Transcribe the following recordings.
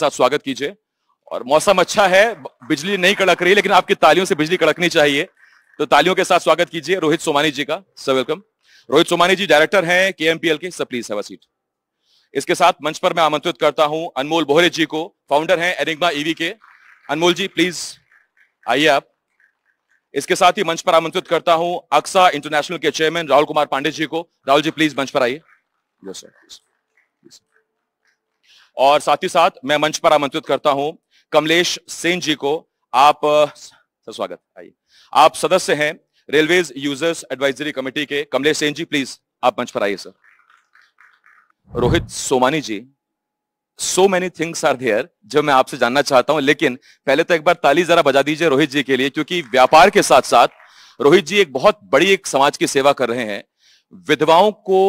साथ स्वागत कीजिए और मौसम अच्छा है बिजली नहीं कड़क रही लेकिन आपकी तालियों से बिजली कड़कनी चाहिए तो तालियों के साथ स्वागत कीजिए रोहित सोमानी जी का sir welcome Rohit Somani ji director हैं के एम पी एल के सर प्लीज हैव सीट इसके साथ मंच पर मैं आमंत्रित करता हूं अनमोल बोहरे जी को फाउंडर हैं एनिग्मा ईवी के अनमोल जी प्लीज आइए आप इसके साथ ही मंच पर आमंत्रित करता हूं अक्सा इंटरनेशनल के चेयरमैन राहुल कुमार पांडे जी को राहुल जी प्लीज मंच पर आइए यस सर और साथ ही साथ मैं मंच पर आमंत्रित करता हूं कमलेश सेन जी को आप स्वागत आइए आप सदस्य हैं रेलवे यूजर्स एडवाइजरी कमेटी के कमलेश सेन जी प्लीज आप मंच पर आइए sir Rohit Somani ji so many things are there जो मैं आपसे जानना चाहता हूं लेकिन पहले तो एक बार ताली जरा बजा दीजिए रोहित जी के लिए क्योंकि व्यापार के साथ साथ रोहित जी एक बहुत बड़ी एक समाज की सेवा कर रहे हैं विधवाओं को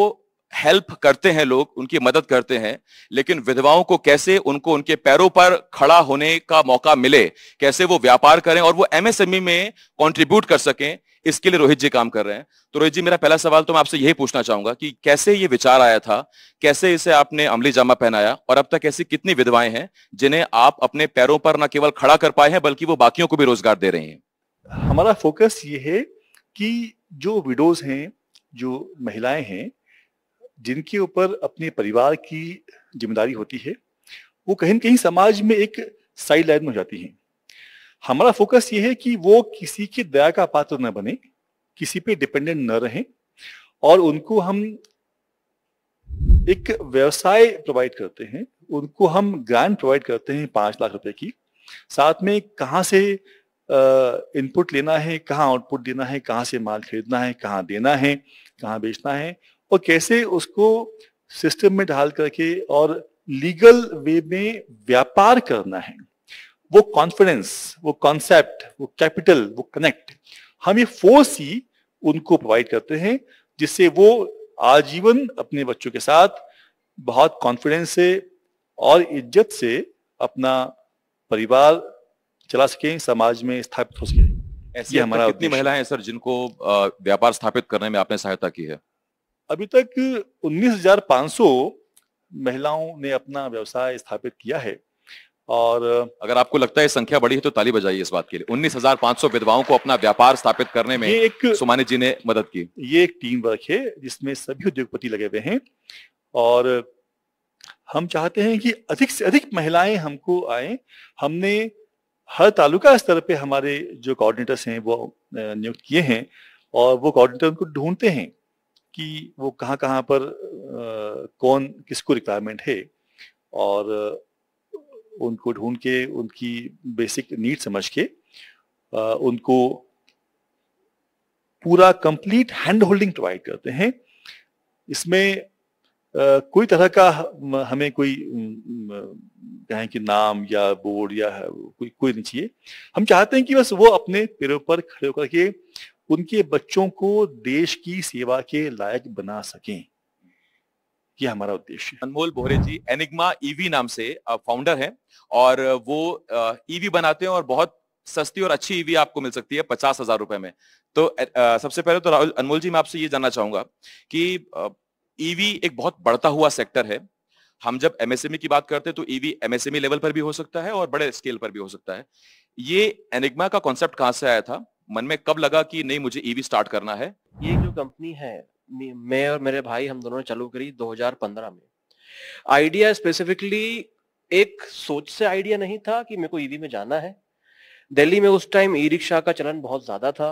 हेल्प करते हैं लोग उनकी मदद करते हैं लेकिन विधवाओं को कैसे उनको उनके पैरों पर खड़ा होने का मौका मिले कैसे वो व्यापार करें और वो एमएसएमई e में कंट्रीब्यूट कर सकें इसके लिए रोहित जी काम कर रहे हैं तो रोहित जी मेरा पहला सवाल तो मैं आपसे यही पूछना चाहूंगा कि कैसे ये विचार आया था कैसे इसे आपने अमली जामा पहनाया और अब तक ऐसी कितनी विधवाएं हैं जिन्हें आप अपने पैरों पर न केवल खड़ा कर पाए हैं बल्कि वो बाकियों को भी रोजगार दे रही हैं हमारा फोकस ये है कि जो विडोज हैं जो महिलाएं हैं जिनके ऊपर अपने परिवार की जिम्मेदारी होती है वो कहीं ना कहीं समाज में एक साइड लाइन में हो जाती हैं हमारा फोकस ये है कि वो किसी के दया का पात्र न बने किसी पे डिपेंडेंट न रहें और उनको हम एक व्यवसाय प्रोवाइड करते हैं उनको हम ग्रांट प्रोवाइड करते हैं पांच लाख रुपए की साथ में कहाँ से इनपुट लेना है कहाँ आउटपुट देना है कहाँ से माल खरीदना है कहाँ देना है कहाँ बेचना है और कैसे उसको सिस्टम में ढाल करके और लीगल वे में व्यापार करना है वो कॉन्फिडेंस वो कॉन्सेप्ट वो कैपिटल वो कनेक्ट हम ये फोर सी उनको प्रोवाइड करते हैं जिससे वो आजीवन अपने बच्चों के साथ बहुत कॉन्फिडेंस से और इज्जत से अपना परिवार चला सके समाज में स्थापित हो सके ऐसी हमारा कितनी महिलाएं हैं सर जिनको व्यापार स्थापित करने में आपने सहायता की है अभी तक 19,500 महिलाओं ने अपना व्यवसाय स्थापित किया है और अगर आपको लगता है संख्या बड़ी है तो ताली बजाइए इस बात के लिए 19,500 विधवाओं को अपना व्यापार स्थापित करने में एक सुमानी जी ने मदद की ये एक टीम वर्क है जिसमें सभी उद्योगपति लगे हुए हैं और हम चाहते हैं कि अधिक से अधिक महिलाएं हमको आए हमने हर तालुका स्तर पे हमारे जो कोऑर्डिनेटर्स हैं वो नियुक्त किए हैं और वो कोऑर्डिनेटर उनको ढूंढते हैं कि वो कहाँ कहाँ पर आ, कौन किसको रिक्वायरमेंट है और उनको ढूंढ के उनकी बेसिक नीड समझ के आ, उनको पूरा कंप्लीट हैंड होल्डिंग प्रोवाइड करते हैं इसमें आ, कोई तरह का हमें कोई कहें कि नाम या बोर्ड या कोई कोई नहीं चाहिए हम चाहते हैं कि बस वो अपने पैरों पर खड़े होकर के उनके बच्चों को देश की सेवा के लायक बना सकें यह हमारा उद्देश्य अनमोल भोरे जी एनिग्मा ईवी नाम से फाउंडर हैं और वो ईवी बनाते हैं और बहुत सस्ती और अच्छी ईवी आपको मिल सकती है पचास हजार रुपए में तो सबसे पहले तो राहुल अनमोल जी मैं आपसे ये जानना चाहूंगा कि ईवी एक बहुत बढ़ता हुआ सेक्टर है हम जब एमएसएमई e की बात करते हैं तो ईवी एमएसएमई e लेवल पर भी हो सकता है और बड़े स्केल पर भी हो सकता है ये एनिग्मा का कॉन्सेप्ट कहां से आया था मन में कब लगा कि नहीं मुझे ईवी e स्टार्ट करना है ये जो कंपनी है मैं और मेरे भाई हम दोनों ने चालू करी 2015 में आइडिया स्पेसिफिकली एक सोच से आइडिया नहीं था कि मेरे को ईवी e में जाना है दिल्ली में उस टाइम ई रिक्शा का चलन बहुत ज्यादा था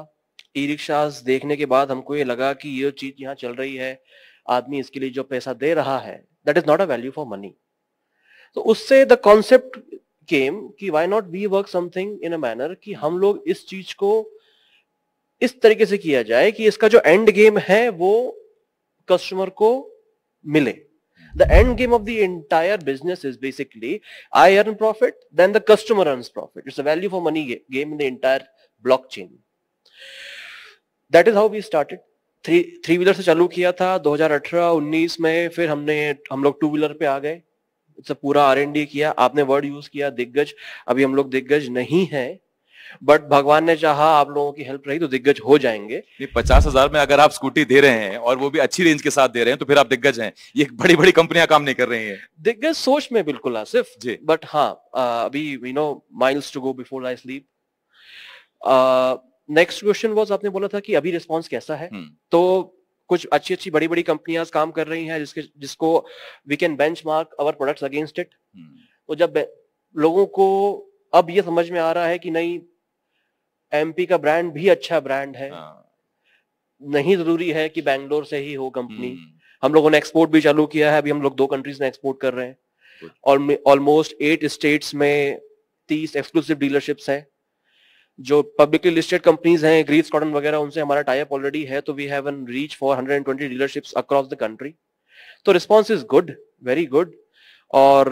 ई रिक्शा देखने के बाद हमको ये लगा कि ये चीज यहाँ चल रही है आदमी इसके लिए जो पैसा दे रहा है that is not a value for money तो उससे द कॉन्सेप्ट केम कि why not we work something in a manner कि हम लोग इस चीज को इस तरीके से किया जाए कि इसका जो एंड गेम है वो कस्टमर को मिले the end game of the entire business is basically I earn profit then the customer earn profit it's value for money game in the entire blockchain that is how we started three three wheeler से चालू किया था 2018 19 में फिर हमने हम लोग two wheeler पे आ गए पूरा आर एन डी किया आपने वर्ड यूज किया दिग्गज अभी हम लोग दिग्गज नहीं है बट भगवान ने चाहा आप लोगों की हेल्प रही तो दिग्गज हो जाएंगे पचास हजार में अगर आप स्कूटी दे रहे हैं और वो भी अच्छी रेंज के साथ दे रहे हैं तो फिर आप दिग्गज हैं ये बड़ी बड़ी कंपनियां काम नहीं कर रही हैं दिग्गज सोच में बिल्कुल आसिफ जी बट हाँ अभी you know miles to go before I sleep next question was आपने बोला था कि अभी रिस्पॉन्स कैसा है हुँ. हम्म। तो कुछ अच्छी अच्छी बड़ी बड़ी कंपनियां काम कर रही हैं जिसके जिसको we can benchmark our product against it तो जब लोगों को अब ये समझ में आ रहा है कि नहीं एमपी का ब्रांड भी अच्छा ब्रांड है हाँ। नहीं जरूरी है कि बैंगलोर से ही हो कंपनी हम्म। हम लोगों ने एक्सपोर्ट भी चालू किया है अभी हम लोग दो कंट्रीज में एक्सपोर्ट कर रहे हैं और ऑलमोस्ट एट स्टेट्स में तीस एक्सक्लूसिव डीलरशिप्स हैं जो पब्लिकली लिस्टेड कंपनीज हैं ग्रीस कॉटन वगैरह उनसे हमारा टाइप ऑलरेडी है तो we have an reach for twenty dealership across the country तो response is good very good और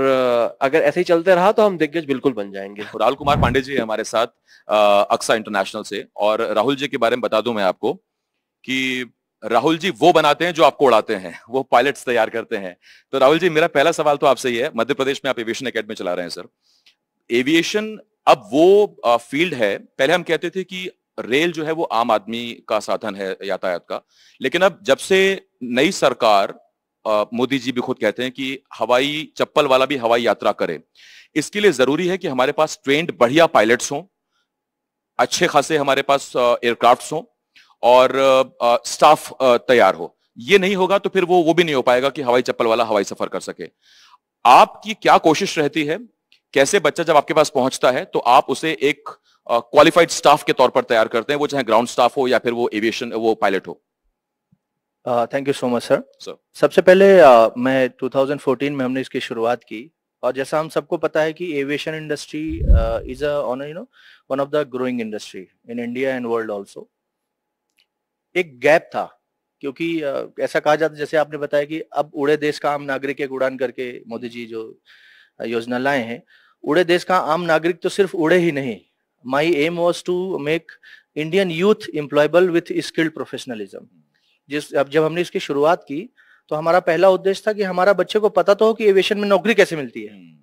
अगर ऐसे ही चलते रहा तो हम दिग्गज बिल्कुल बन जाएंगे तो राहुल कुमार पांडे जी हमारे साथ अक्सा इंटरनेशनल से और राहुल जी के बारे में बता दूं मैं आपको कि राहुल जी वो बनाते हैं जो आपको उड़ाते हैं वो पायलट्स तैयार करते हैं तो राहुल जी मेरा पहला सवाल तो आपसे ही है मध्य प्रदेश में आप एविएशन अकेडमी चला रहे हैं सर एविएशन अब वो फील्ड है पहले हम कहते थे कि रेल जो है वो आम आदमी का साधन है यातायात का लेकिन अब जब से नई सरकार मोदी जी भी खुद कहते हैं कि हवाई चप्पल वाला भी हवाई यात्रा करे इसके लिए जरूरी है कि हमारे पास ट्रेंड बढ़िया पायलट्स हों अच्छे खासे हमारे पास एयरक्राफ्ट हों और स्टाफ तैयार हो ये नहीं होगा तो फिर वो वो भी नहीं हो पाएगा कि हवाई चप्पल वाला हवाई सफर कर सके आपकी क्या कोशिश रहती है कैसे बच्चा जब आपके पास पहुंचता है तो आप उसे एक क्वालिफाइड स्टाफ के तौर पर तैयार करते हैं वो चाहे ग्राउंड स्टाफ हो या फिर वो एविएशन वो पायलट हो thank you so much sir सबसे पहले uh, मैं 2014 में हमने इसकी शुरुआत की और जैसा हम सबको पता है कि aviation industry is a you know one of the growing industry in India and world also एक गैप था क्योंकि uh, ऐसा कहा जाता जैसे आपने बताया कि अब उड़े देश का आम नागरिक एक उड़ान करके मोदी जी जो uh, योजना लाए हैं उड़े देश का आम नागरिक तो सिर्फ उड़े ही नहीं my aim was to make Indian youth employable with skilled professionalism जिस अब जब हमने इसकी शुरुआत की तो हमारा पहला उद्देश्य था कि हमारा बच्चे को पता तो हो कि एविएशन में नौकरी कैसे मिलती है हम्म।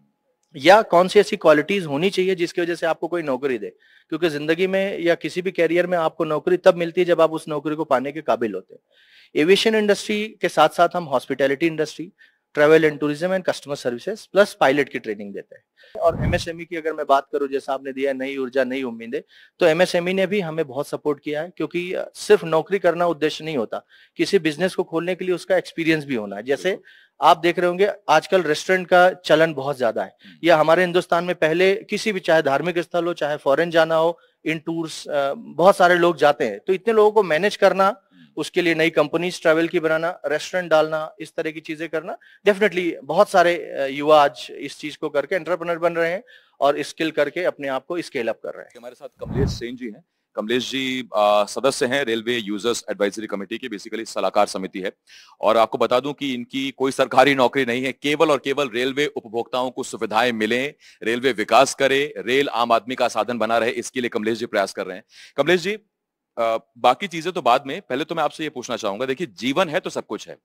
या कौन सी ऐसी क्वालिटीज होनी चाहिए जिसकी वजह से आपको कोई नौकरी दे क्योंकि जिंदगी में या किसी भी कैरियर में आपको नौकरी तब मिलती है जब आप उस नौकरी को पाने के काबिल होते हैं एविएशन इंडस्ट्री के साथ साथ हम hospitality industry travel and tourism and customer services plus pilot की ट्रेनिंग देते हैं और एमएसएमई e की अगर मैं बात करूं जैसा आपने दिया नई ऊर्जा नई उम्मीदें तो एमएसएमई e ने भी हमें बहुत सपोर्ट किया है क्योंकि सिर्फ नौकरी करना उद्देश्य नहीं होता किसी बिजनेस को खोलने के लिए उसका एक्सपीरियंस भी होना है जैसे आप देख रहे होंगे आजकल रेस्टोरेंट का चलन बहुत ज्यादा है हम्म। या हमारे हिंदुस्तान में पहले किसी भी चाहे धार्मिक स्थल हो चाहे फॉरेन जाना हो इन टूर्स बहुत सारे लोग जाते हैं तो इतने लोगों को मैनेज करना उसके लिए नई कंपनीज ट्रैवल की बनाना रेस्टोरेंट डालना इस तरह की चीजें करना डेफिनेटली बहुत सारे युवा आज इस चीज को करके एंटरप्रेनर बन रहे हैं और स्किल करके अपने आप को स्केल अप कर रहे हैं हमारे साथ कमलेश सेन जी हैं कमलेश जी आ, सदस्य हैं रेलवे यूजर्स एडवाइजरी कमेटी की बेसिकली सलाहकार समिति है और आपको बता दूं कि इनकी कोई सरकारी नौकरी नहीं है केवल और केवल रेलवे उपभोक्ताओं को सुविधाएं मिले रेलवे विकास करे रेल आम आदमी का साधन बना रहे इसके लिए कमलेश जी प्रयास कर रहे हैं कमलेश जी बाकी चीजें तो बाद में पहले तो मैं आपसे ये पूछना चाहूंगा देखिए जीवन है तो सब कुछ है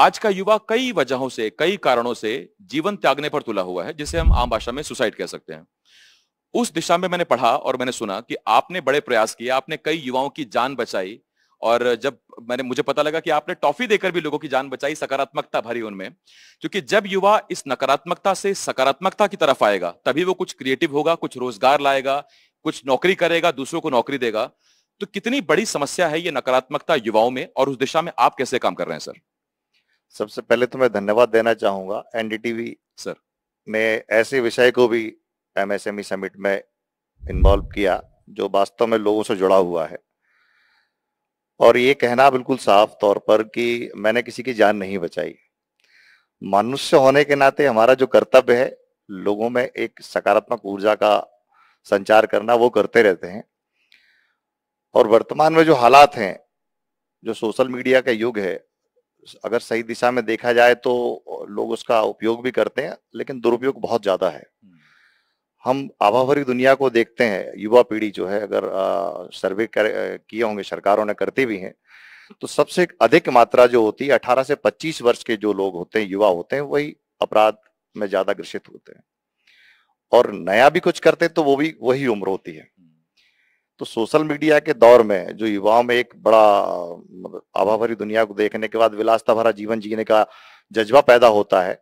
आज का युवा कई वजहों से कई कारणों से जीवन त्यागने पर तुला हुआ है जिसे हम आम भाषा में सुसाइड कह सकते हैं उस दिशा में मैंने पढ़ा और मैंने सुना कि आपने बड़े प्रयास किए आपने कई युवाओं की जान बचाई और जब मैंने मुझे पता लगा कि आपने टॉफी देकर भी लोगों की जान बचाई सकारात्मकता भरी उनमें क्योंकि जब युवा इस नकारात्मकता से सकारात्मकता की तरफ आएगा तभी वो कुछ क्रिएटिव होगा कुछ रोजगार लाएगा कुछ नौकरी करेगा दूसरों को नौकरी देगा तो कितनी बड़ी समस्या है ये नकारात्मकता युवाओं में और उस दिशा में आप कैसे काम कर रहे हैं सर सबसे पहले तो मैं धन्यवाद देना चाहूंगा एनडीटीवी सर ने ऐसे विषय को भी एमएसएमई समिट में इन्वॉल्व किया जो वास्तव में लोगों से जुड़ा हुआ है और ये कहना बिल्कुल साफ तौर पर कि मैंने किसी की जान नहीं बचाई मनुष्य होने के नाते हमारा जो कर्तव्य है लोगों में एक सकारात्मक ऊर्जा का संचार करना वो करते रहते हैं और वर्तमान में जो हालात हैं जो सोशल मीडिया का युग है अगर सही दिशा में देखा जाए तो लोग उसका उपयोग भी करते हैं लेकिन दुरुपयोग बहुत ज्यादा है हम आभा भरी दुनिया को देखते हैं युवा पीढ़ी जो है अगर आ, सर्वे कर, किए होंगे सरकारों ने करती भी हैं तो सबसे अधिक मात्रा जो होती है अठारह से पच्चीस वर्ष के जो लोग होते हैं युवा होते हैं वही अपराध में ज्यादा ग्रसित होते हैं और नया भी कुछ करते हैं तो वो भी वही उम्र होती है तो सोशल मीडिया के दौर में जो युवाओं में एक बड़ा मतलब, आभा भरी दुनिया को देखने के बाद विलासता भरा जीवन जीने का जज्बा पैदा होता है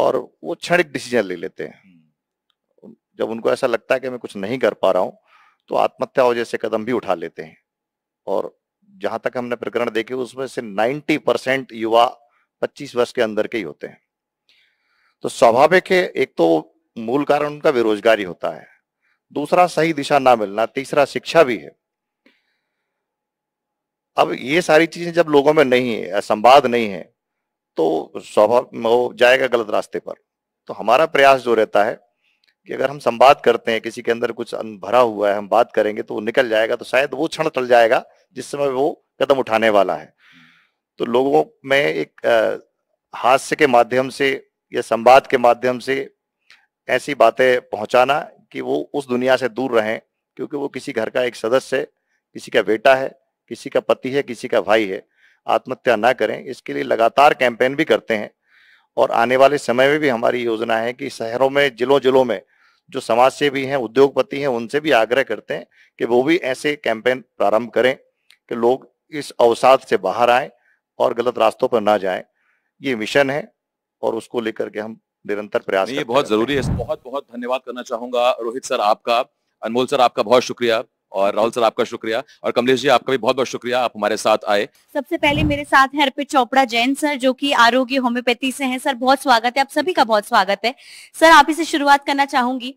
और वो क्षणिक डिसीजन ले लेते हैं हम्म। जब उनको ऐसा लगता है कि मैं कुछ नहीं कर पा रहा हूं तो आत्महत्या और जैसे कदम भी उठा लेते हैं और जहां तक हमने प्रकरण देखे उसमें से 90 परसेंट युवा 25 वर्ष के अंदर के ही होते हैं तो स्वाभाविक है एक तो मूल कारण उनका बेरोजगारी होता है दूसरा सही दिशा ना मिलना तीसरा शिक्षा भी है अब ये सारी चीजें जब लोगों में नहीं है संवाद नहीं है तो स्वभाव वो जाएगा गलत रास्ते पर तो हमारा प्रयास जो रहता है कि अगर हम संवाद करते हैं किसी के अंदर कुछ भरा हुआ है हम बात करेंगे तो वो निकल जाएगा तो शायद वो क्षण टल जाएगा जिस समय वो कदम उठाने वाला है तो लोगों में एक हास्य के माध्यम से या संवाद के माध्यम से ऐसी बातें पहुंचाना कि वो उस दुनिया से दूर रहें क्योंकि वो किसी घर का एक सदस्य है किसी का बेटा है किसी का पति है किसी का भाई है आत्महत्या ना करें इसके लिए लगातार कैंपेन भी करते हैं और आने वाले समय में भी हमारी योजना है कि शहरों में जिलों जिलों में जो समाज से भी हैं उद्योगपति हैं उनसे भी आग्रह करते हैं कि वो भी ऐसे कैंपेन प्रारंभ करें कि लोग इस अवसाद से बाहर आए और गलत रास्तों पर ना जाएं ये मिशन है और उसको लेकर के हम निरंतर प्रयास ये बहुत जरूरी है बहुत बहुत धन्यवाद करना चाहूंगा रोहित सर आपका अनमोल सर आपका बहुत शुक्रिया और राहुल सर आपका शुक्रिया और कमलेश जी आपका भी बहुत बहुत शुक्रिया आप हमारे साथ आए सबसे पहले मेरे साथ हैं अर्पित चोपड़ा जैन सर जो कि आरोग्य होम्योपैथी से हैं सर बहुत स्वागत है आप सभी का बहुत स्वागत है सर आप इसे शुरुआत करना चाहूंगी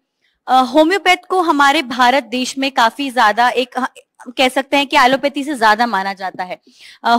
होम्योपैथ को हमारे भारत देश में काफी ज्यादा एक कह सकते हैं कि एलोपैथी से ज्यादा माना जाता है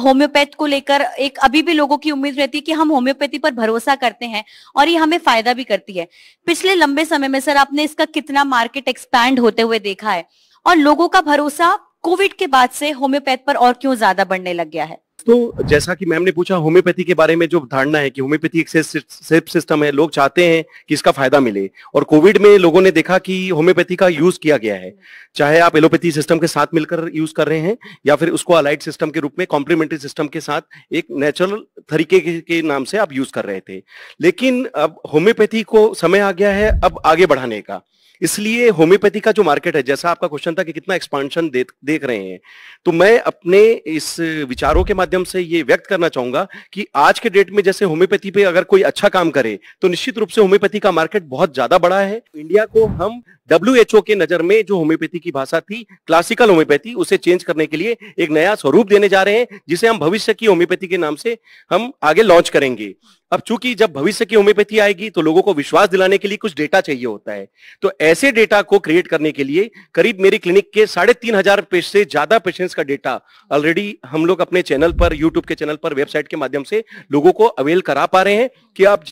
होम्योपैथ को लेकर एक अभी भी लोगों की उम्मीद रहती है कि हम होम्योपैथी पर भरोसा करते हैं और ये हमें फायदा भी करती है पिछले लंबे समय में सर आपने इसका कितना मार्केट एक्सपैंड होते हुए देखा है और लोगों का भरोसा कोविड के बाद से होम्योपैथ पर और क्यों ज्यादा बढ़ने लग गया है तो जैसा कि मैम ने पूछा होम्योपैथी के बारे में जो धारणा है कि होम्योपैथी एक सेफ सिस्टम है लोग चाहते हैं कि इसका फायदा मिले और कोविड में लोगों ने देखा कि होम्योपैथी का यूज किया गया है चाहे आप एलोपैथी सिस्टम के साथ मिलकर यूज कर रहे हैं या फिर उसको अलाइड सिस्टम के रूप में कॉम्प्लीमेंट्री सिस्टम के साथ एक नेचुरल तरीके के नाम से आप यूज कर रहे थे लेकिन अब होम्योपैथी को समय आ गया है अब आगे बढ़ाने का इसलिए होम्योपैथी का जो मार्केट है जैसा आपका क्वेश्चन था कि कितना एक्सपांशन दे, देख रहे हैं तो मैं अपने इस विचारों के माध्यम से ये व्यक्त करना चाहूंगा कि आज के डेट में जैसे होम्योपैथी पे अगर कोई अच्छा काम करे तो निश्चित रूप से होम्योपैथी का मार्केट बहुत ज्यादा बड़ा है इंडिया को हम डब्ल्यूएचओ के नजर में जो होम्योपैथी की भाषा थी क्लासिकल होम्योपैथी उसे चेंज करने के लिए एक नया स्वरूप देने जा रहे हैं जिसे हम भविष्य की होम्योपैथी के नाम से हम आगे लॉन्च करेंगे अब चूंकि जब भविष्य की होम्योपैथी आएगी तो लोगों को विश्वास दिलाने के लिए कुछ डेटा चाहिए होता है तो ऐसे डेटा को क्रिएट करने के लिए करीब मेरी क्लिनिक के साढ़े तीन हजार से ज्यादा पेशेंट्स का डेटा ऑलरेडी हम लोग अपने चैनल पर यूट्यूब के चैनल पर वेबसाइट के माध्यम से लोगों को अवेल करा पा रहे हैं कि आप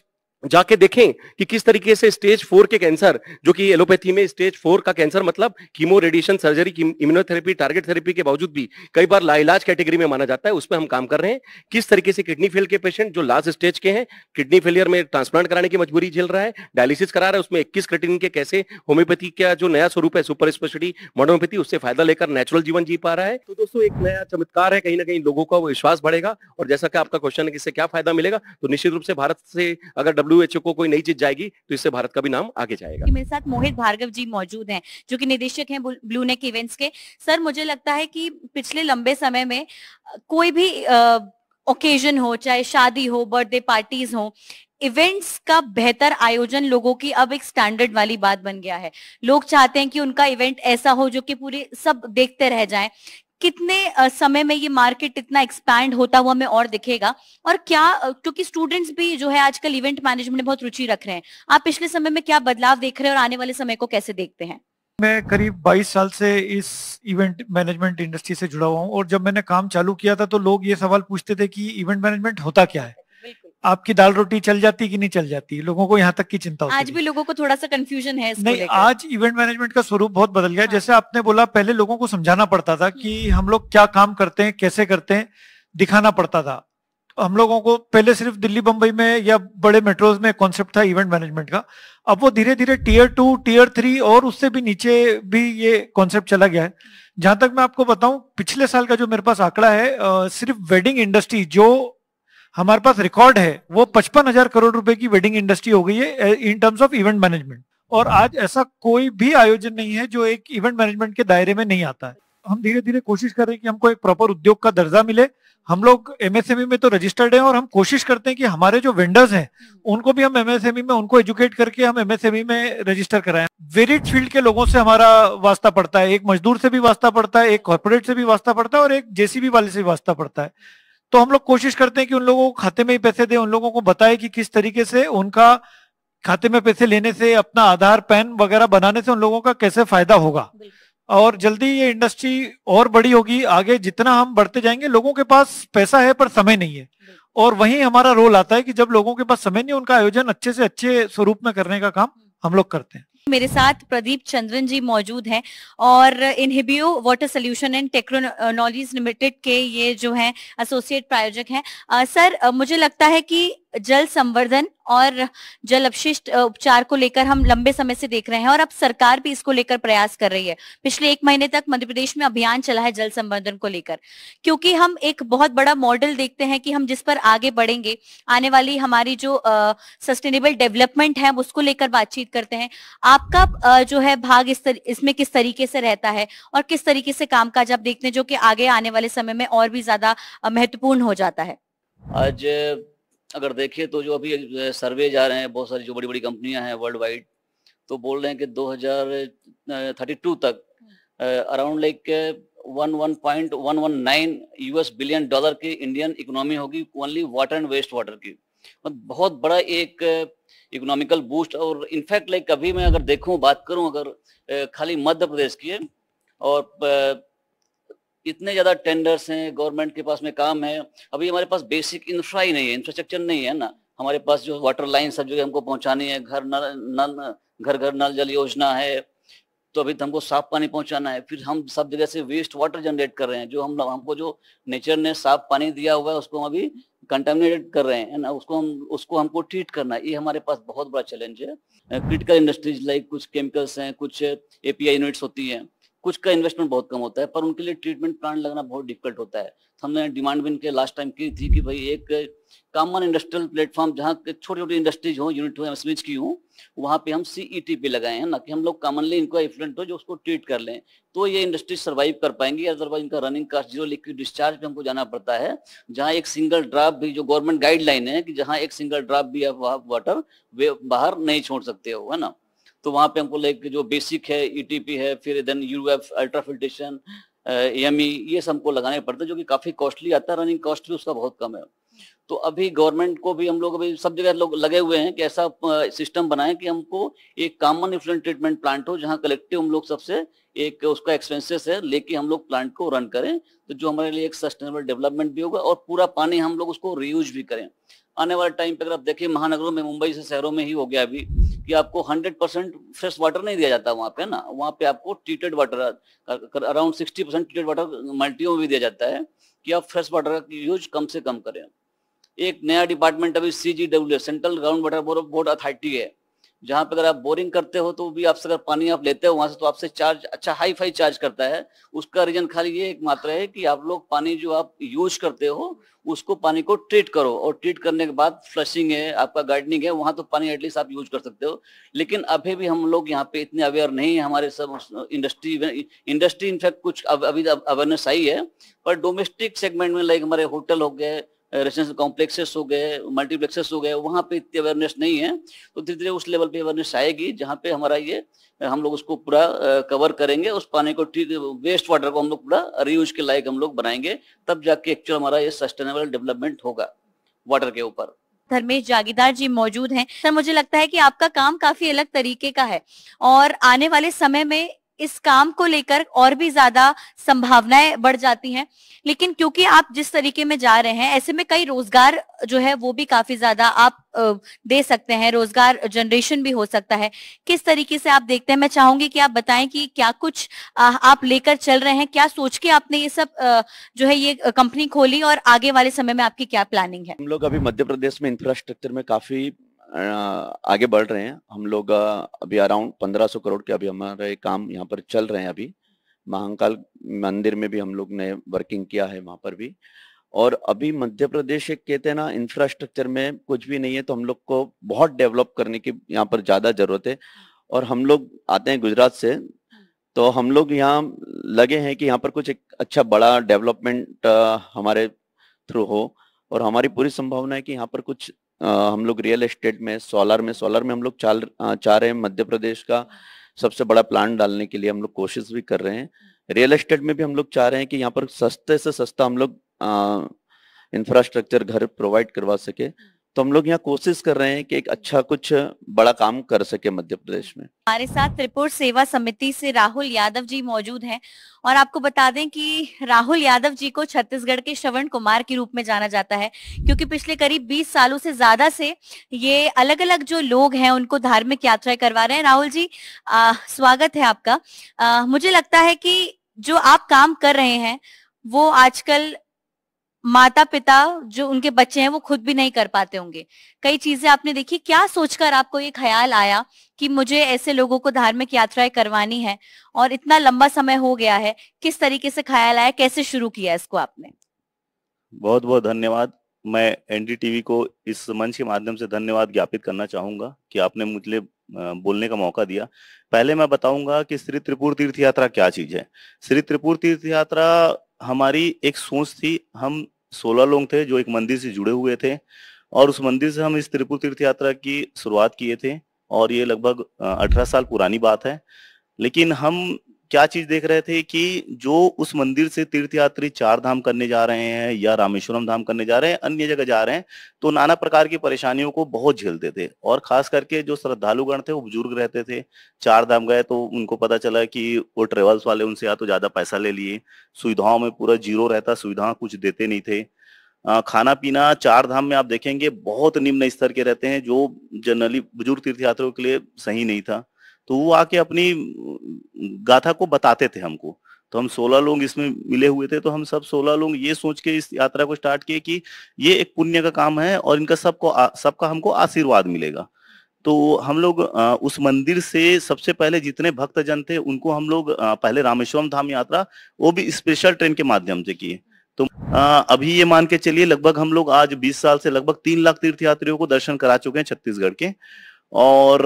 जाके देखें कि किस तरीके से स्टेज फोर के कैंसर जो कि एलोपैथी में स्टेज फोर का कैंसर मतलब chemo radiation surgery immunotherapy target therapy के बावजूद भी कई बार लाइलाज कैटेगरी में माना जाता है उस पर हम काम कर रहे हैं किस तरीके से किडनी फेल के पेशेंट जो लास्ट स्टेज के हैं किडनी फेलियर में ट्रांसप्लांट कराने की मजबूरी झेल रहा है डायलिसिस करा रहा है उसमें इक्कीस क्रिटिन के कैसे होम्योपैथी का जो नया स्वरूप है सुपर स्पेशलिटी मॉडर्नोपैथी उससे फायदा लेकर नेचुरल जीवन जी पा रहा है तो दोस्तों एक नया चमत्कार है कहीं ना कहीं लोगों का विश्वास बढ़ेगा और जैसा कि आपका क्वेश्चन है कि इससे क्या फायदा मिलेगा तो निश्चित रूप से भारत से अगर डब्ल्यू डब्ल्यूएचओ को कोई नई चीज जाएगी तो इससे भारत का भी नाम आगे जाएगा मेरे साथ मोहित भार्गव जी मौजूद हैं जो कि निदेशक हैं ब्लू नेक इवेंट्स के सर मुझे लगता है कि पिछले लंबे समय में कोई भी ओकेजन हो चाहे शादी हो बर्थडे पार्टीज हो इवेंट्स का बेहतर आयोजन लोगों की अब एक स्टैंडर्ड वाली बात बन गया है लोग चाहते हैं कि उनका इवेंट ऐसा हो जो कि पूरे सब देखते रह जाएं कितने समय में ये मार्केट इतना एक्सपैंड होता हुआ हमें और दिखेगा और क्या क्योंकि स्टूडेंट्स भी जो है आजकल इवेंट मैनेजमेंट में बहुत रुचि रख रहे हैं आप पिछले समय में क्या बदलाव देख रहे हैं और आने वाले समय को कैसे देखते हैं मैं करीब 22 साल से इस इवेंट मैनेजमेंट इंडस्ट्री से जुड़ा हुआ हूँ और जब मैंने काम चालू किया था तो लोग ये सवाल पूछते थे कि इवेंट मैनेजमेंट होता क्या है आपकी दाल रोटी चल जाती कि नहीं चल जाती लोगों को यहाँ तक की चिंता होती आज भी लोगों को थोड़ा सा कंफ्यूजन है नहीं आज इवेंट मैनेजमेंट का स्वरूप बहुत बदल गया हाँ। जैसे आपने बोला पहले लोगों को समझाना पड़ता था कि हम्म। हम लोग क्या काम करते हैं कैसे करते हैं दिखाना पड़ता था हम लोगों को पहले सिर्फ दिल्ली बम्बई में या बड़े मेट्रोज में कॉन्सेप्ट था इवेंट मैनेजमेंट का अब वो धीरे धीरे टीयर टू टीयर थ्री और उससे भी नीचे भी ये कॉन्सेप्ट चला गया है हम्म। जहां तक मैं आपको बताऊं पिछले साल का जो मेरे पास आंकड़ा है सिर्फ वेडिंग इंडस्ट्री जो हमारे पास रिकॉर्ड है वो पचपन हजार करोड़ रुपए की वेडिंग इंडस्ट्री हो गई है in terms of event management और आज ऐसा कोई भी आयोजन नहीं है जो एक इवेंट मैनेजमेंट के दायरे में नहीं आता है हम धीरे धीरे कोशिश कर रहे हैं कि हमको एक प्रॉपर उद्योग का दर्जा मिले हम लोग एमएसएमई e में तो रजिस्टर्ड हैं और हम कोशिश करते हैं कि हमारे जो वेंडर्स हैं उनको भी हम एमएसएमई e में उनको एजुकेट करके हम एमएसएमई e में रजिस्टर कराएं वेरिड फील्ड के लोगों से हमारा वास्ता पड़ता है एक मजदूर से भी वास्ता पड़ता है एक कॉर्पोरेट से भी वास्ता पड़ता है और एक जेसीबी वाले से भी वास्ता पड़ता है तो हम लोग कोशिश करते हैं कि उन लोगों को खाते में ही पैसे दें उन लोगों को बताएं कि किस तरीके से उनका खाते में पैसे लेने से अपना आधार पैन वगैरह बनाने से उन लोगों का कैसे फायदा होगा और जल्दी ये इंडस्ट्री और बड़ी होगी आगे जितना हम बढ़ते जाएंगे लोगों के पास पैसा है पर समय नहीं है और वही हमारा रोल आता है कि जब लोगों के पास समय नहीं उनका आयोजन अच्छे से अच्छे स्वरूप में करने का काम हम्म। हम लोग करते हैं मेरे साथ प्रदीप चंद्रन जी मौजूद हैं और Inhibio water solution and technologies limited के ये जो है एसोसिएट प्रायोजक हैं सर मुझे लगता है कि जल संवर्धन और जल अपशिष्ट उपचार को लेकर हम लंबे समय से देख रहे हैं और अब सरकार भी इसको लेकर प्रयास कर रही है पिछले एक महीने तक मध्य प्रदेश में अभियान चला है जल संवर्धन को लेकर क्योंकि हम एक बहुत बड़ा मॉडल देखते हैं कि हम जिस पर आगे बढ़ेंगे आने वाली हमारी जो सस्टेनेबल डेवलपमेंट है उसको लेकर बातचीत करते हैं आपका आ, जो है भाग इस तर, इसमें किस तरीके से रहता है और किस तरीके से कामकाज आप देखते हैं जो कि आगे आने वाले समय में और भी ज्यादा महत्वपूर्ण हो जाता है आज अगर देखिए तो जो अभी सर्वे जा रहे हैं बहुत सारी जो बड़ी बड़ी कंपनियां हैं वर्ल्ड वाइड तो बोल रहे हैं कि 2032 तक around like one one point one one nine US billion dollar की इंडियन इकोनॉमी होगी only water and waste water की बहुत बड़ा एक इकोनॉमिकल बूस्ट और इनफैक्ट लाइक कभी मैं अगर देखूं बात करूं अगर खाली मध्य प्रदेश की और इतने ज़्यादा टेंडर्स हैं गवर्नमेंट के पास में काम है अभी हमारे पास बेसिक इंफ्रा ही नहीं है इंफ्रास्ट्रक्चर नहीं है ना हमारे पास जो वाटर लाइन सब जगह हमको पहुंचानी है घर नल नल घर घर नल जल योजना है तो अभी तो हमको साफ पानी पहुंचाना है फिर हम सब जगह से वेस्ट वाटर जनरेट कर रहे हैं जो हम हमको जो नेचर ने साफ पानी दिया हुआ है उसको हम अभी कंटेमिनेट कर रहे हैं ना उसको हम उसको हमको ट्रीट करना है ये हमारे पास बहुत बड़ा चैलेंज है क्रिटिकल इंडस्ट्रीज लाइक कुछ केमिकल्स हैं कुछ एपीआई यूनिट्स होती हैं कुछ का इन्वेस्टमेंट बहुत कम होता है पर उनके लिए ट्रीटमेंट प्लांट लगना बहुत डिफिकल्ट होता है हमने डिमांड भी इनके लास्ट टाइम की थी कि भाई एक कॉमन इंडस्ट्रियल प्लेटफॉर्म जहाँ छोटी छोटी इंडस्ट्रीज हो यूनिट हो एमएसएमईज की हो वहाँ पे हम सीईटी पे e लगाए हैं ना कि हम लोग कॉमनली इनको इफ्लुएंट हो जो उसको ट्रीट कर लें तो ये इंडस्ट्री सर्वाइव कर पाएंगी अदरवाइज इनका running cost zero liquid discharge पे हमको जाना पड़ता है जहाँ एक सिंगल ड्राप भी जो गवर्नमेंट गाइडलाइन है कि जहाँ एक सिंगल ड्राप भी आप वाटर बाहर नहीं छोड़ सकते हो है ना तो वहाँ पे हमको लाइक जो बेसिक है ईटीपी e है फिर देन यूएफ अल्ट्राफिल्टेशन एम ये सब हमको लगाने पड़ते हैं जो कि काफी कॉस्टली आता है रनिंग कॉस्ट भी उसका बहुत कम है तो अभी गवर्नमेंट को भी हम लोग अभी सब जगह लोग लगे हुए हैं कि ऐसा सिस्टम बनाए कि हमको एक कॉमन इफ्लुएंट ट्रीटमेंट प्लांट हो जहाँ कलेक्टिव हम लोग सबसे एक उसका एक्सपेंसेस है लेके हम लोग प्लांट को रन करें तो जो हमारे लिए एक सस्टेनेबल डेवलपमेंट भी होगा और पूरा पानी हम लोग उसको रीयूज भी करें आने वाले टाइम पे अगर आप देखें महानगरों में मुंबई से शहरों में ही हो गया अभी कि आपको 100 परसेंट फ्रेश वाटर नहीं दिया जाता वहाँ पे ना वहाँ पे आपको treated water around 60 percent treated water मल्टियों में भी दिया जाता है कि आप फ्रेश वाटर का यूज कम से कम करें एक नया डिपार्टमेंट अभी C central ground water board authority है जहां पर अगर आप बोरिंग करते हो तो भी आपसे अगर पानी आप लेते हो वहां से तो आपसे चार्ज अच्छा हाई फाई चार्ज करता है उसका रीजन खाली ये एक मात्रा है कि आप लोग पानी जो आप यूज करते हो उसको पानी को ट्रीट करो और ट्रीट करने के बाद फ्लशिंग है आपका गार्डनिंग है वहां तो पानी एटलीस्ट आप यूज कर सकते हो लेकिन अभी भी हम लोग यहाँ पे इतने अवेयर नहीं है हमारे सब इंडस्ट्री इंडस्ट्री इनफैक्ट कुछ अभी अवेयरनेस आई है पर डोमेस्टिक सेगमेंट में लाइक हमारे होटल हो गए रेसिडेंशियल कॉम्प्लेक्सेस हो गए मल्टीप्लेक्सेस हो गए वहाँ पे इतनी अवेयरनेस नहीं है तो धीरे धीरे उस लेवल पे अवेयरनेस आएगी जहाँ पे हमारा ये हम लोग उसको पूरा कवर करेंगे उस पानी को ठीक वेस्ट वाटर को हम लोग पूरा रीयूज के लायक हम लोग बनाएंगे तब जाके एक्चुअल हमारा ये सस्टेनेबल डेवलपमेंट होगा वाटर के ऊपर धर्मेश जागीदार जी मौजूद हैं सर मुझे लगता है कि आपका काम काफी अलग तरीके का है और आने वाले समय में इस काम को लेकर और भी ज्यादा संभावनाएं बढ़ जाती हैं लेकिन क्योंकि आप जिस तरीके में जा रहे हैं ऐसे में कई रोजगार जो है वो भी काफी ज्यादा आप दे सकते हैं रोजगार जनरेशन भी हो सकता है किस तरीके से आप देखते हैं मैं चाहूंगी कि आप बताएं कि क्या कुछ आप लेकर चल रहे हैं क्या सोच के आपने ये सब जो है ये कंपनी खोली और आगे वाले समय में आपकी क्या प्लानिंग है हम लोग अभी मध्य प्रदेश में इंफ्रास्ट्रक्चर में काफी आगे बढ़ रहे हैं हम लोग अभी अराउंड 1500 करोड़ के अभी हमारे काम यहाँ पर चल रहे हैं अभी महाकाल मंदिर में भी हम लोग ने वर्किंग किया है वहां पर भी और अभी मध्य प्रदेश एक कहते हैं ना इंफ्रास्ट्रक्चर में कुछ भी नहीं है तो हम लोग को बहुत डेवलप करने की यहाँ पर ज़्यादा ज़रूरत है और हम लोग आते हैं गुजरात से तो हम लोग यहाँ लगे हैं कि यहाँ पर कुछ एक अच्छा बड़ा डेवलपमेंट हमारे थ्रू हो और हमारी पूरी संभावना है कि यहाँ पर कुछ हम लोग रियल एस्टेट में सोलर में सोलर में हम लोग चाल चाह रहे हैं मध्य प्रदेश का सबसे बड़ा प्लांट डालने के लिए हम लोग कोशिश भी कर रहे हैं रियल एस्टेट में भी हम लोग चाह रहे हैं कि यहाँ पर सस्ते से सस्ता हम लोग इंफ्रास्ट्रक्चर घर प्रोवाइड करवा सके तो हम लोग यहाँ कोशिश कर रहे हैं कि एक अच्छा कुछ बड़ा काम कर सके मध्य प्रदेश में हमारे साथ त्रिपुर सेवा समिति से राहुल यादव जी मौजूद हैं और आपको बता दें कि राहुल यादव जी को छत्तीसगढ़ के श्रवण कुमार के रूप में जाना जाता है क्योंकि पिछले करीब 20 सालों से ज्यादा से ये अलग अलग जो लोग हैं उनको धार्मिक यात्राएं करवा रहे हैं राहुल जी आ, स्वागत है आपका आ, मुझे लगता है कि जो आप काम कर रहे हैं वो आजकल माता पिता जो उनके बच्चे हैं वो खुद भी नहीं कर पाते होंगे कई चीजें आपने देखी क्या सोचकर आपको ये ख्याल आया कि मुझे ऐसे लोगों को धार्मिक यात्राएं करवानी है और इतना लंबा समय हो गया है किस तरीके से ख्याल आया कैसे शुरू किया इसको आपने बहुत बहुत धन्यवाद मैं एनडीटीवी को इस मंच के माध्यम से धन्यवाद ज्ञापित करना चाहूंगा कि आपने मुझे बोलने का मौका दिया पहले मैं बताऊंगा कि श्री त्रिपुर तीर्थ यात्रा क्या चीज है श्री त्रिपुर तीर्थ यात्रा हमारी एक सोच थी हम सोलह लोग थे जो एक मंदिर से जुड़े हुए थे और उस मंदिर से हम इस त्रिपुर तीर्थ यात्रा की शुरुआत किए थे और ये लगभग अठारह साल पुरानी बात है लेकिन हम क्या चीज देख रहे थे कि जो उस मंदिर से तीर्थयात्री चार धाम करने जा रहे हैं या रामेश्वरम धाम करने जा रहे हैं अन्य जगह जा रहे हैं तो नाना प्रकार की परेशानियों को बहुत झेलते थे और खास करके जो श्रद्धालुगण थे वो बुजुर्ग रहते थे चार धाम गए तो उनको पता चला कि वो ट्रेवल्स वाले उनसे या तो ज्यादा पैसा ले लिए सुविधाओं में पूरा जीरो रहता सुविधा कुछ देते नहीं थे खाना पीना चार धाम में आप देखेंगे बहुत निम्न स्तर के रहते हैं जो जनरली बुजुर्ग तीर्थयात्रियों के लिए सही नहीं था तो वो आके अपनी गाथा को बताते थे हमको तो हम सोलह लोग इसमें मिले हुए थे तो हम सब सोलह लोग ये सोच के इस यात्रा को स्टार्ट किए कि ये एक पुण्य का काम है और इनका सबको सबका हमको आशीर्वाद मिलेगा तो हम लोग उस मंदिर से सबसे पहले जितने भक्त जन थे उनको हम लोग पहले रामेश्वरम धाम यात्रा वो भी स्पेशल ट्रेन के माध्यम से किए तो अभी ये मान के चलिए लगभग हम लोग आज 20 साल से लगभग तीन लाख तीर्थयात्रियों को दर्शन करा चुके हैं छत्तीसगढ़ के और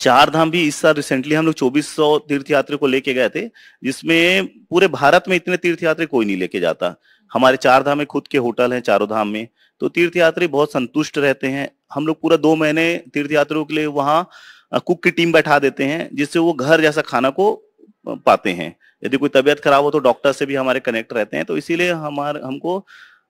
चार धाम भी इस साल रिसेंटली हम लोग चौबीस तीर्थ यात्री को लेके गए थे जिसमें पूरे भारत में इतने तीर्थ यात्री कोई नहीं लेके जाता हमारे चार धाम में खुद के होटल हैं चारों धाम में तो तीर्थ यात्री बहुत संतुष्ट रहते हैं हम लोग पूरा दो महीने तीर्थ यात्रियों के लिए वहाँ कुक की टीम बैठा देते हैं जिससे वो घर जैसा खाना को पाते हैं यदि कोई तबियत खराब हो तो डॉक्टर से भी हमारे कनेक्ट रहते हैं तो इसीलिए हमारे हमको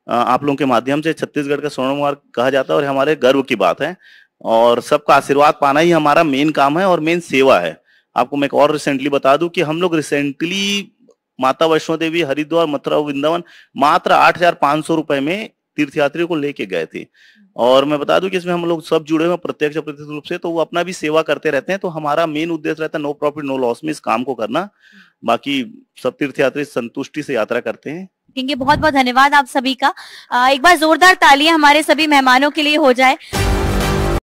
आप लोगों के माध्यम से छत्तीसगढ़ का स्वर्णमार्ग कहा जाता है और हमारे गर्व की बात है और सबका आशीर्वाद पाना ही हमारा मेन काम है और मेन सेवा है आपको मैं एक और रिसेंटली बता दूं कि हम लोग रिसेंटली माता वैष्णो देवी हरिद्वार मथुरा वृंदावन मात्र आठ हजार पांच सौ रुपए में तीर्थयात्रियों को लेके गए थे और मैं बता दूं कि इसमें हम लोग सब जुड़े हुए प्रत्यक्ष अप्रत्यक्ष रूप से तो वो अपना भी सेवा करते रहते हैं तो हमारा मेन उद्देश्य रहता है नो प्रॉफिट नो लॉस में इस काम को करना बाकी सब तीर्थयात्री संतुष्टि से यात्रा करते हैं बहुत बहुत धन्यवाद आप सभी का एक बार जोरदार तालियां हमारे सभी मेहमानों के लिए हो जाए